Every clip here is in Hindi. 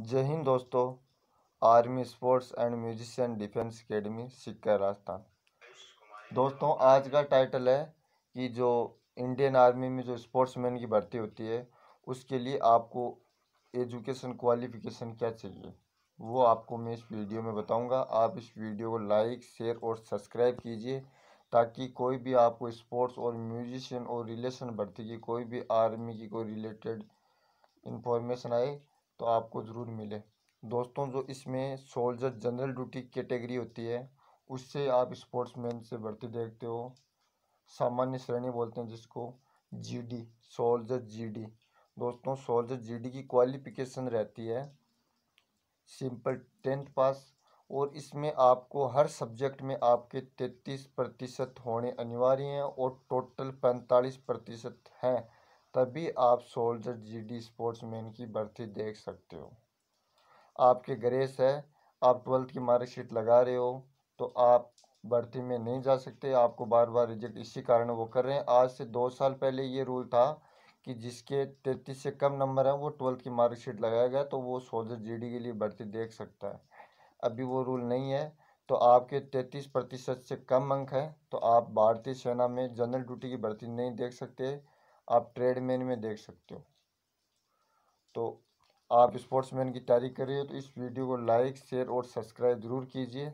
जय हिंद दोस्तों army sports and musician defence academy सिक्का राजस्थान दोस्तों आज का टाइटल है कि जो इंडियन आर्मी में जो स्पोर्ट्समैन की भर्ती होती है उसके लिए आपको एजुकेशन क्वालिफिकेशन क्या चाहिए वो आपको मैं इस वीडियो में बताऊंगा आप इस वीडियो को लाइक शेयर और सब्सक्राइब कीजिए ताकि कोई भी आपको स्पोर्ट्स और म्यूजिशियन और रिलेशन भर्ती की कोई भी आर्मी की कोई रिलेटेड इन्फॉर्मेशन आए तो आपको ज़रूर मिले दोस्तों जो इसमें सोल्जर जनरल ड्यूटी कैटेगरी होती है उससे आप स्पोर्ट्समैन से भर्ती देखते हो सामान्य श्रेणी बोलते हैं जिसको जीडी सोल्जर जीडी दोस्तों सोल्जर जीडी की क्वालिफिकेशन रहती है सिंपल टेंथ पास और इसमें आपको हर सब्जेक्ट में आपके तैंतीस प्रतिशत होने अनिवार्य हैं और टोटल पैंतालीस प्रतिशत हैं तभी आप सोल्जर जीडी स्पोर्ट्समैन की भर्ती देख सकते हो आपके ग्रेस है आप ट्वेल्थ की मार्कशीट लगा रहे हो तो आप भर्ती में नहीं जा सकते आपको बार बार रिजेक्ट इसी कारण वो कर रहे हैं आज से दो साल पहले ये रूल था कि जिसके तैतीस से कम नंबर है वो ट्वेल्थ की मार्कशीट लगाया गया तो वो सोल्जर जीडी के लिए भर्ती देख सकता है अभी वो रूल नहीं है तो आपके तैतीस प्रतिशत से कम अंक हैं तो आप भारतीय सेना में जनरल ड्यूटी की भर्ती नहीं देख सकते आप ट्रेडमैन में देख सकते हो तो आप स्पोर्ट्समैन की तारीफ करिए तो इस वीडियो को लाइक शेयर और सब्सक्राइब ज़रूर कीजिए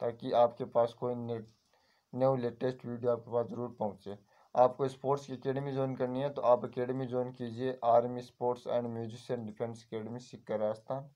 ताकि आपके पास कोई न्यू लेटेस्ट वीडियो आपके पास ज़रूर पहुँचे आपको स्पोर्ट्स की अकेडमी ज्वाइन करनी है तो आप अकेडमी ज्वाइन कीजिए army sports and musician defence academy सिक्का राजस्थान